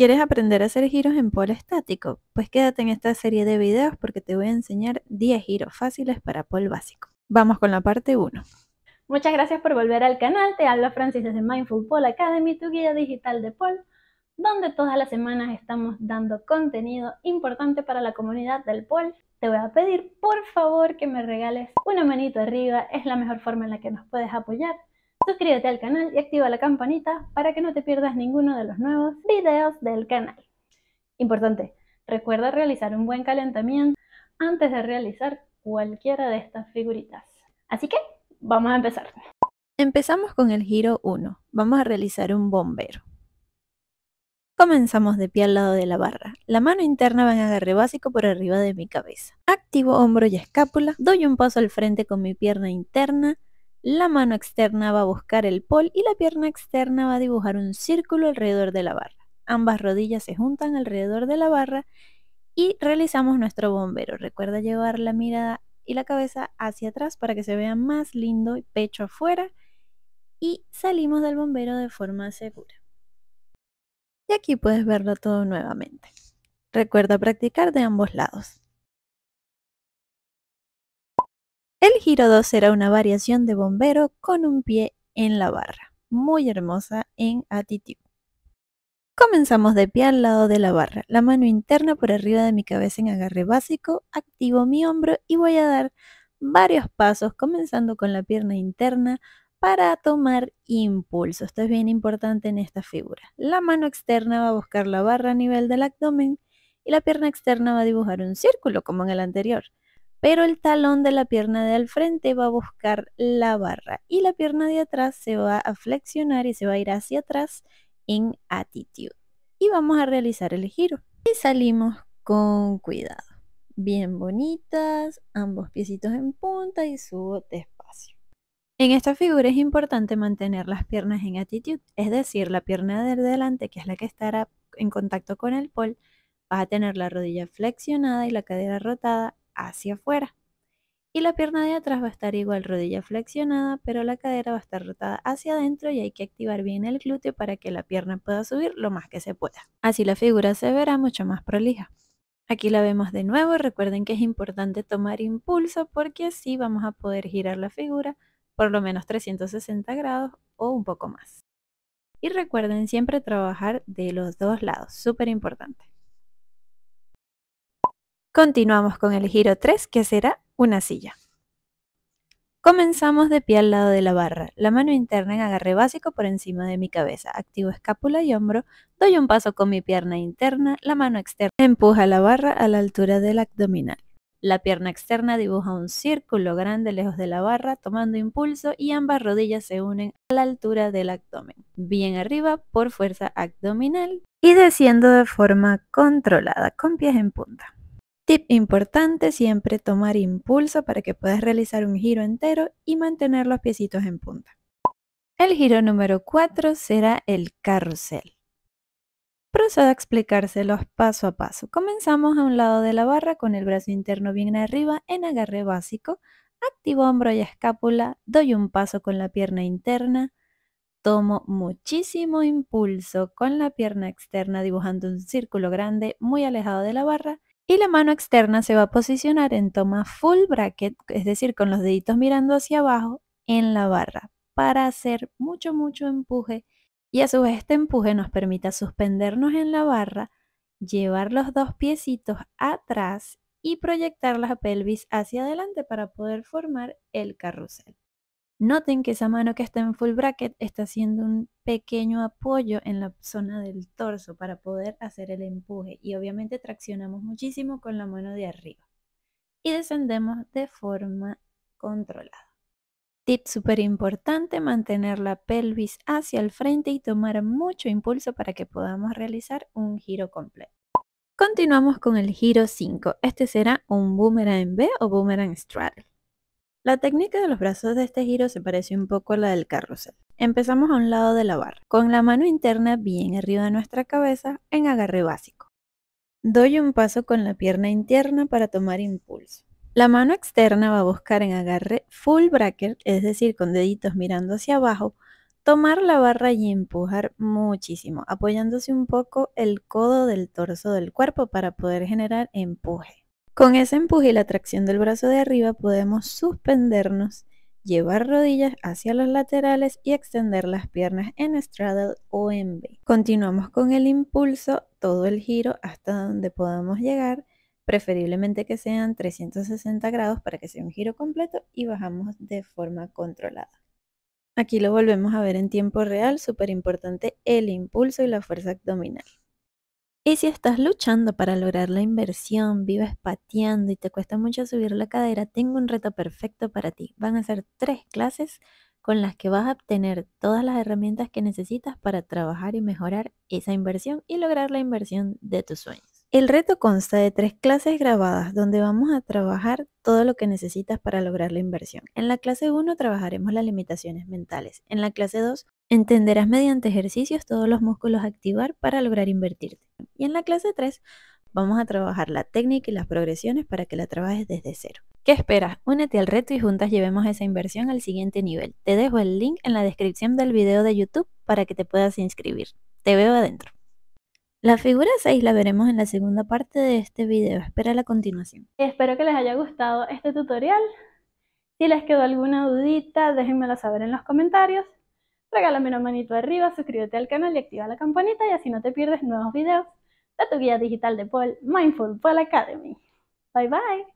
¿Quieres aprender a hacer giros en polo estático? Pues quédate en esta serie de videos porque te voy a enseñar 10 giros fáciles para polo básico. Vamos con la parte 1. Muchas gracias por volver al canal, te habla Francis desde Mindful Pole Academy, tu guía digital de polo, donde todas las semanas estamos dando contenido importante para la comunidad del polo. Te voy a pedir por favor que me regales una manito arriba, es la mejor forma en la que nos puedes apoyar Suscríbete al canal y activa la campanita para que no te pierdas ninguno de los nuevos videos del canal. Importante, recuerda realizar un buen calentamiento antes de realizar cualquiera de estas figuritas. Así que, vamos a empezar. Empezamos con el giro 1. Vamos a realizar un bombero. Comenzamos de pie al lado de la barra. La mano interna va en agarre básico por arriba de mi cabeza. Activo hombro y escápula. Doy un paso al frente con mi pierna interna la mano externa va a buscar el pol y la pierna externa va a dibujar un círculo alrededor de la barra. Ambas rodillas se juntan alrededor de la barra y realizamos nuestro bombero. Recuerda llevar la mirada y la cabeza hacia atrás para que se vea más lindo y pecho afuera y salimos del bombero de forma segura. Y aquí puedes verlo todo nuevamente. Recuerda practicar de ambos lados. El giro 2 será una variación de bombero con un pie en la barra, muy hermosa en actitud. Comenzamos de pie al lado de la barra, la mano interna por arriba de mi cabeza en agarre básico, activo mi hombro y voy a dar varios pasos comenzando con la pierna interna para tomar impulso. Esto es bien importante en esta figura. La mano externa va a buscar la barra a nivel del abdomen y la pierna externa va a dibujar un círculo como en el anterior pero el talón de la pierna de al frente va a buscar la barra y la pierna de atrás se va a flexionar y se va a ir hacia atrás en attitude. Y vamos a realizar el giro. Y salimos con cuidado. Bien bonitas, ambos piecitos en punta y subo despacio. En esta figura es importante mantener las piernas en attitude, es decir, la pierna del delante, que es la que estará en contacto con el pol, va a tener la rodilla flexionada y la cadera rotada hacia afuera. Y la pierna de atrás va a estar igual, rodilla flexionada, pero la cadera va a estar rotada hacia adentro y hay que activar bien el glúteo para que la pierna pueda subir lo más que se pueda. Así la figura se verá mucho más prolija. Aquí la vemos de nuevo, recuerden que es importante tomar impulso porque así vamos a poder girar la figura por lo menos 360 grados o un poco más. Y recuerden siempre trabajar de los dos lados, súper importante. Continuamos con el giro 3, que será una silla. Comenzamos de pie al lado de la barra, la mano interna en agarre básico por encima de mi cabeza, activo escápula y hombro, doy un paso con mi pierna interna, la mano externa empuja la barra a la altura del abdominal. La pierna externa dibuja un círculo grande lejos de la barra, tomando impulso y ambas rodillas se unen a la altura del abdomen, bien arriba por fuerza abdominal y desciendo de forma controlada con pies en punta. Tip importante, siempre tomar impulso para que puedas realizar un giro entero y mantener los piecitos en punta. El giro número 4 será el carrusel. Procedo a explicárselos paso a paso. Comenzamos a un lado de la barra con el brazo interno bien arriba en agarre básico, activo hombro y escápula, doy un paso con la pierna interna, tomo muchísimo impulso con la pierna externa dibujando un círculo grande muy alejado de la barra y la mano externa se va a posicionar en toma full bracket, es decir, con los deditos mirando hacia abajo en la barra para hacer mucho, mucho empuje y a su vez este empuje nos permita suspendernos en la barra, llevar los dos piecitos atrás y proyectar la pelvis hacia adelante para poder formar el carrusel. Noten que esa mano que está en full bracket está haciendo un pequeño apoyo en la zona del torso para poder hacer el empuje y obviamente traccionamos muchísimo con la mano de arriba y descendemos de forma controlada. Tip súper importante, mantener la pelvis hacia el frente y tomar mucho impulso para que podamos realizar un giro completo. Continuamos con el giro 5. Este será un boomerang B o boomerang straddle. La técnica de los brazos de este giro se parece un poco a la del carrusel. Empezamos a un lado de la barra, con la mano interna bien arriba de nuestra cabeza en agarre básico. Doy un paso con la pierna interna para tomar impulso. La mano externa va a buscar en agarre full bracket, es decir, con deditos mirando hacia abajo, tomar la barra y empujar muchísimo, apoyándose un poco el codo del torso del cuerpo para poder generar empuje. Con ese empuje y la tracción del brazo de arriba podemos suspendernos, llevar rodillas hacia los laterales y extender las piernas en straddle o en b. Continuamos con el impulso, todo el giro hasta donde podamos llegar, preferiblemente que sean 360 grados para que sea un giro completo y bajamos de forma controlada. Aquí lo volvemos a ver en tiempo real, súper importante el impulso y la fuerza abdominal. Y si estás luchando para lograr la inversión, vives pateando y te cuesta mucho subir la cadera, tengo un reto perfecto para ti. Van a ser tres clases con las que vas a obtener todas las herramientas que necesitas para trabajar y mejorar esa inversión y lograr la inversión de tus sueños. El reto consta de tres clases grabadas donde vamos a trabajar todo lo que necesitas para lograr la inversión. En la clase 1 trabajaremos las limitaciones mentales, en la clase 2 Entenderás mediante ejercicios todos los músculos a activar para lograr invertirte. Y en la clase 3 vamos a trabajar la técnica y las progresiones para que la trabajes desde cero. ¿Qué esperas? Únete al reto y juntas llevemos esa inversión al siguiente nivel. Te dejo el link en la descripción del video de YouTube para que te puedas inscribir. Te veo adentro. La figura 6 la veremos en la segunda parte de este video. Espera la continuación. Espero que les haya gustado este tutorial. Si les quedó alguna dudita, déjenmelo saber en los comentarios regálame una manito arriba, suscríbete al canal y activa la campanita y así no te pierdes nuevos videos de tu guía digital de Paul Mindful Paul Academy. Bye bye.